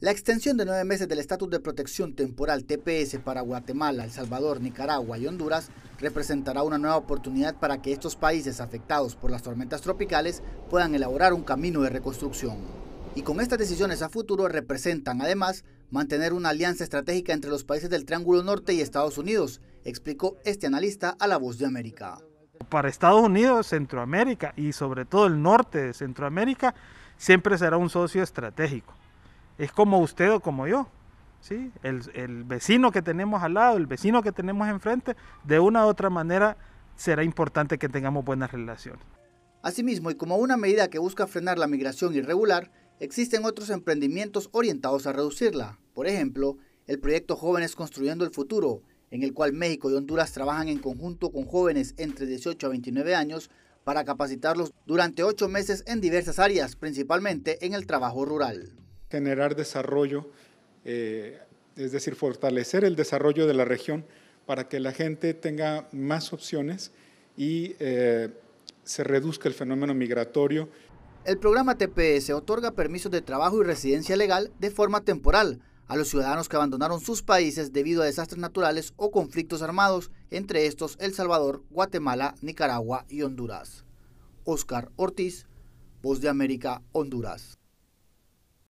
La extensión de nueve meses del estatus de protección temporal TPS para Guatemala, El Salvador, Nicaragua y Honduras representará una nueva oportunidad para que estos países afectados por las tormentas tropicales puedan elaborar un camino de reconstrucción. Y con estas decisiones a futuro representan además mantener una alianza estratégica entre los países del Triángulo Norte y Estados Unidos, explicó este analista a La Voz de América. Para Estados Unidos, Centroamérica y sobre todo el norte de Centroamérica siempre será un socio estratégico es como usted o como yo. ¿sí? El, vecino que tenemos al lado, el vecino que tenemos enfrente, de una u otra manera será importante que tengamos buenas relaciones. Asimismo, y como una medida que busca frenar la migración irregular, existen otros emprendimientos orientados a reducirla. Por ejemplo, el proyecto Jóvenes Construyendo el Futuro, en el cual México y Honduras trabajan en conjunto con jóvenes entre 18 a 29 años para capacitarlos durante ocho meses en diversas áreas, principalmente en el trabajo rural generar desarrollo, eh, es decir, fortalecer el desarrollo de la región para que la gente tenga más opciones y eh, se reduzca el fenómeno migratorio. El programa TPS otorga permisos de trabajo y residencia legal de forma temporal a los ciudadanos que abandonaron sus países debido a desastres naturales o conflictos armados, entre estos El Salvador, Guatemala, Nicaragua y Honduras. Oscar Ortiz, Voz de América, Honduras.